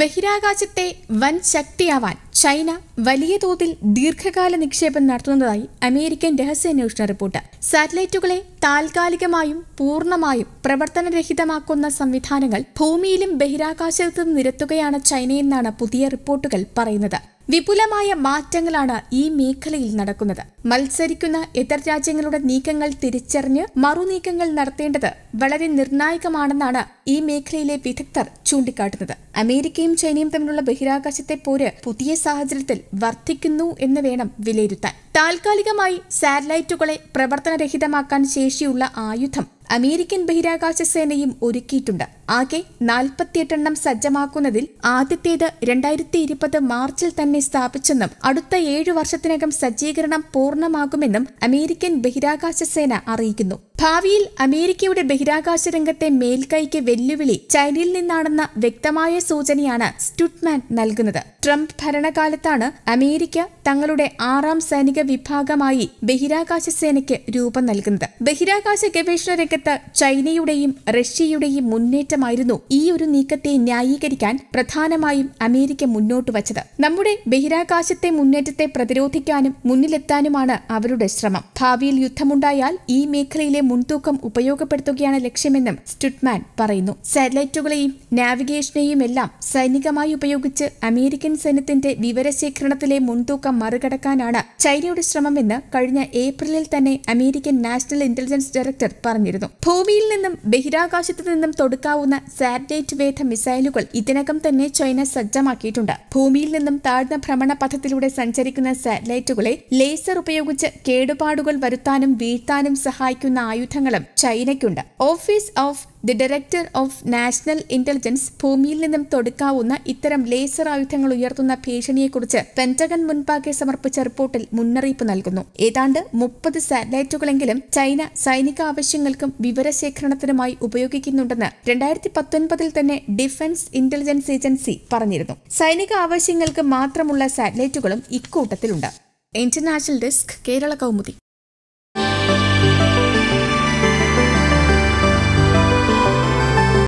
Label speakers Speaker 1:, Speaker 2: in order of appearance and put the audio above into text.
Speaker 1: ബഹിരാകാശത്തെ വൻ ശക്തിയാവാൻ ചൈന വലിയ തോതിൽ ദീർഘകാല നിക്ഷേപം നടത്തുന്നതായി അമേരിക്കൻ രഹസ്യാന്വേഷണ റിപ്പോർട്ട് സാറ്റലൈറ്റുകളെ താൽക്കാലികമായും പൂർണ്ണമായും പ്രവർത്തനരഹിതമാക്കുന്ന സംവിധാനങ്ങൾ ഭൂമിയിലും ബഹിരാകാശത്തും നിരത്തുകയാണ് ചൈനയെന്നാണ് പുതിയ റിപ്പോർട്ടുകൾ പറയുന്നത് വിപുലമായ മാറ്റങ്ങളാണ് ഈ മേഖലയിൽ നടക്കുന്നത് മത്സരിക്കുന്ന എതിർ രാജ്യങ്ങളുടെ നീക്കങ്ങൾ തിരിച്ചറിഞ്ഞ് മറുനീക്കങ്ങൾ നടത്തേണ്ടത് വളരെ നിർണായകമാണെന്നാണ് ഈ മേഖലയിലെ വിദഗ്ധർ ചൂണ്ടിക്കാട്ടുന്നത് അമേരിക്കയും ചൈനയും തമ്മിലുള്ള ബഹിരാകാശത്തെ പോര് പുതിയ സാഹചര്യത്തിൽ വർദ്ധിക്കുന്നു എന്ന് വേണം വിലയിരുത്താൻ താൽക്കാലികമായി സാറ്റലൈറ്റുകളെ പ്രവർത്തനരഹിതമാക്കാൻ ശേഷിയുള്ള ആയുധം അമേരിക്കൻ ബഹിരാകാശ സേനയും ഒരുക്കിയിട്ടുണ്ട് ആകെ നാൽപ്പത്തിയെട്ടെണ്ണം സജ്ജമാക്കുന്നതിൽ ആദ്യത്തേത് രണ്ടായിരത്തി ഇരുപത് മാർച്ചിൽ തന്നെ സ്ഥാപിച്ചെന്നും അടുത്ത ഏഴു വർഷത്തിനകം സജ്ജീകരണം പൂർണ്ണമാകുമെന്നും അമേരിക്കൻ ബഹിരാകാശ സേന അറിയിക്കുന്നു ഭാവിയിൽ അമേരിക്കയുടെ ബഹിരാകാശ രംഗത്തെ മേൽക്കൈക്ക് വെല്ലുവിളി ചൈനയിൽ നിന്നാണെന്ന വ്യക്തമായ സൂചനയാണ് സ്റ്റുട്ട്മാൻ നൽകുന്നത് ട്രംപ് ഭരണകാലത്താണ് അമേരിക്ക തങ്ങളുടെ ആറാം സൈനിക വിഭാഗമായി ബഹിരാകാശ സേനയ്ക്ക് രൂപം നൽകുന്നത് ബഹിരാകാശ ഗവേഷണ രംഗത്ത് ചൈനയുടെയും റഷ്യയുടെയും മുന്നേറ്റമായിരുന്നു ഈ ഒരു നീക്കത്തെ ന്യായീകരിക്കാൻ പ്രധാനമായും അമേരിക്ക മുന്നോട്ട് വച്ചത് നമ്മുടെ ബഹിരാകാശത്തെ മുന്നേറ്റത്തെ പ്രതിരോധിക്കാനും മുന്നിലെത്താനുമാണ് അവരുടെ ശ്രമം ഭാവിയിൽ യുദ്ധമുണ്ടായാൽ ഈ മേഖലയിലെ മുൻതൂക്കം ഉപയോഗപ്പെടുത്തുകയാണ് ലക്ഷ്യമെന്നും സ്റ്റുട്ട്മാൻ പറയുന്നു സാറ്റലൈറ്റുകളെയും നാവിഗേഷനെയും എല്ലാം സൈനികമായി ഉപയോഗിച്ച് അമേരിക്കൻ സൈന്യത്തിന്റെ വിവരശേഖരണത്തിലെ മുൻതൂക്കം മറികടക്കാനാണ് ചൈനയുടെ ശ്രമമെന്ന് കഴിഞ്ഞ ഏപ്രിലിൽ തന്നെ അമേരിക്കൻ നാഷണൽ ഇന്റലിജൻസ് ഡയറക്ടർ പറഞ്ഞിരുന്നു ഭൂമിയിൽ നിന്നും ബഹിരാകാശത്തു നിന്നും തൊടുക്കാവുന്ന സാറ്റലൈറ്റ് വേധ മിസൈലുകൾ ഇതിനകം തന്നെ ചൈന സജ്ജമാക്കിയിട്ടുണ്ട് ഭൂമിയിൽ നിന്നും താഴ്ന്ന ഭ്രമണ പഥത്തിലൂടെ സഞ്ചരിക്കുന്ന സാറ്റലൈറ്റുകളെ ലേസർ ഉപയോഗിച്ച് കേടുപാടുകൾ വരുത്താനും വീഴ്ത്താനും സഹായിക്കുന്ന ആയുധ ആയുധങ്ങളും ചൈനയ്ക്കുണ്ട് office of the director of national intelligence ഭൂമിയിൽ നിന്നും തൊടുക്കാവുന്ന ഇത്തരം ലേസർ ആയുധങ്ങൾ ഉയർത്തുന്ന ഭീഷണിയെക്കുറിച്ച് പെന്റഗൺ മുൻപാകെ സമർപ്പിച്ച റിപ്പോർട്ടിൽ മുന്നറിയിപ്പ് നൽകുന്നു ഏതാണ്ട് മുപ്പത് സാറ്റലൈറ്റുകളെങ്കിലും ചൈന സൈനിക ആവശ്യങ്ങൾക്കും വിവരശേഖരണത്തിനുമായി ഉപയോഗിക്കുന്നുണ്ടെന്ന് രണ്ടായിരത്തി പത്തൊൻപതിൽ തന്നെ ഡിഫൻസ് ഇന്റലിജൻസ് ഏജൻസി പറഞ്ഞിരുന്നു സൈനിക ആവശ്യങ്ങൾക്ക് മാത്രമുള്ള സാറ്റലൈറ്റുകളും ഇക്കൂട്ടത്തിലുണ്ട് ഇന്റർനാഷണൽ ഡെസ്ക് കേരള കൗമുദി